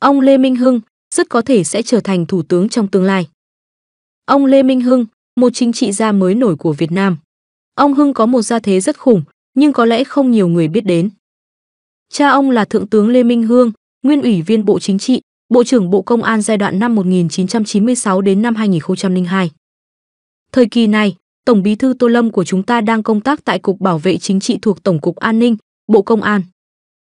Ông Lê Minh Hưng rất có thể sẽ trở thành thủ tướng trong tương lai. Ông Lê Minh Hưng, một chính trị gia mới nổi của Việt Nam. Ông Hưng có một gia thế rất khủng, nhưng có lẽ không nhiều người biết đến. Cha ông là Thượng tướng Lê Minh Hương, nguyên ủy viên Bộ Chính trị, Bộ trưởng Bộ Công an giai đoạn năm 1996 đến năm 2002. Thời kỳ này, Tổng Bí thư Tô Lâm của chúng ta đang công tác tại Cục Bảo vệ Chính trị thuộc Tổng cục An ninh, Bộ Công an.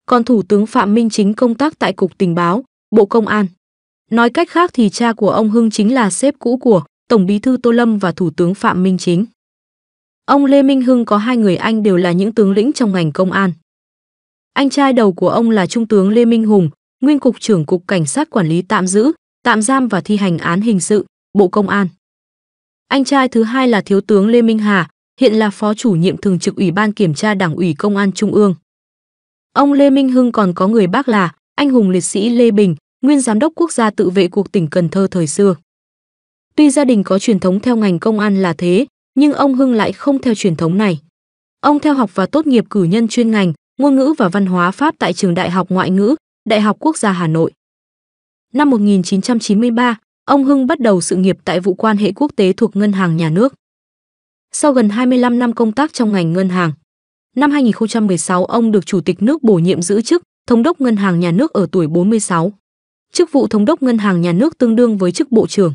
Còn Thủ tướng Phạm Minh Chính công tác tại Cục Tình báo, Bộ Công an. Nói cách khác thì cha của ông Hưng chính là sếp cũ của Tổng Bí thư Tô Lâm và Thủ tướng Phạm Minh Chính. Ông Lê Minh Hưng có hai người anh đều là những tướng lĩnh trong ngành công an. Anh trai đầu của ông là Trung tướng Lê Minh Hùng, nguyên cục trưởng cục cảnh sát quản lý tạm giữ, tạm giam và thi hành án hình sự, Bộ Công an. Anh trai thứ hai là Thiếu tướng Lê Minh Hà, hiện là phó chủ nhiệm thường trực Ủy ban kiểm tra Đảng ủy Công an Trung ương. Ông Lê Minh Hưng còn có người bác là anh hùng liệt sĩ Lê Bình, nguyên giám đốc quốc gia tự vệ cuộc tỉnh Cần Thơ thời xưa. Tuy gia đình có truyền thống theo ngành công an là thế, nhưng ông Hưng lại không theo truyền thống này. Ông theo học và tốt nghiệp cử nhân chuyên ngành ngôn ngữ và văn hóa Pháp tại trường Đại học Ngoại ngữ, Đại học Quốc gia Hà Nội. Năm 1993, ông Hưng bắt đầu sự nghiệp tại vụ quan hệ quốc tế thuộc Ngân hàng Nhà nước. Sau gần 25 năm công tác trong ngành ngân hàng, năm 2016 ông được Chủ tịch nước bổ nhiệm giữ chức thống đốc ngân hàng nhà nước ở tuổi 46. Chức vụ thống đốc ngân hàng nhà nước tương đương với chức bộ trưởng.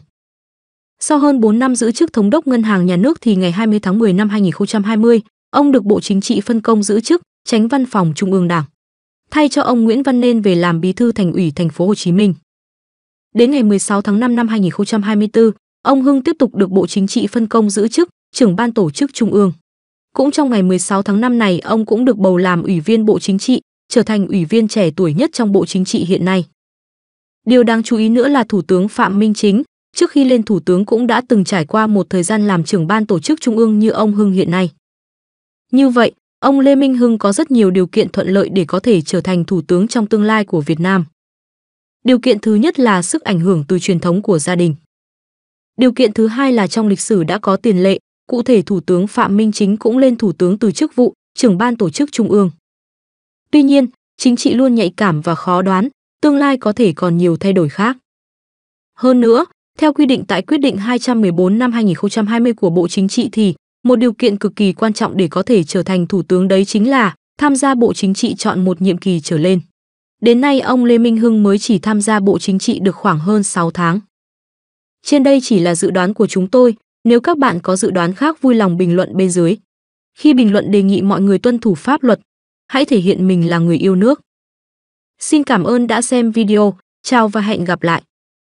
Sau hơn 4 năm giữ chức thống đốc ngân hàng nhà nước thì ngày 20 tháng 10 năm 2020, ông được Bộ Chính trị phân công giữ chức Tránh Văn phòng Trung ương Đảng, thay cho ông Nguyễn Văn Nên về làm Bí thư Thành ủy Thành phố Hồ Chí Minh. Đến ngày 16 tháng 5 năm 2024, ông Hưng tiếp tục được Bộ Chính trị phân công giữ chức trưởng ban tổ chức Trung ương. Cũng trong ngày 16 tháng 5 này, ông cũng được bầu làm Ủy viên Bộ Chính trị, trở thành ủy viên trẻ tuổi nhất trong Bộ Chính trị hiện nay. Điều đáng chú ý nữa là Thủ tướng Phạm Minh Chính, trước khi lên Thủ tướng cũng đã từng trải qua một thời gian làm trưởng ban tổ chức trung ương như ông Hưng hiện nay. Như vậy, ông Lê Minh Hưng có rất nhiều điều kiện thuận lợi để có thể trở thành Thủ tướng trong tương lai của Việt Nam. Điều kiện thứ nhất là sức ảnh hưởng từ truyền thống của gia đình. Điều kiện thứ hai là trong lịch sử đã có tiền lệ, cụ thể Thủ tướng Phạm Minh Chính cũng lên Thủ tướng từ chức vụ trưởng ban tổ chức Trung ương. Tuy nhiên, chính trị luôn nhạy cảm và khó đoán, tương lai có thể còn nhiều thay đổi khác. Hơn nữa, theo quy định tại quyết định 214 năm 2020 của Bộ Chính trị thì một điều kiện cực kỳ quan trọng để có thể trở thành thủ tướng đấy chính là tham gia Bộ Chính trị chọn một nhiệm kỳ trở lên. Đến nay ông Lê Minh Hưng mới chỉ tham gia Bộ Chính trị được khoảng hơn 6 tháng. Trên đây chỉ là dự đoán của chúng tôi, nếu các bạn có dự đoán khác vui lòng bình luận bên dưới. Khi bình luận đề nghị mọi người tuân thủ pháp luật, hãy thể hiện mình là người yêu nước. Xin cảm ơn đã xem video, chào và hẹn gặp lại.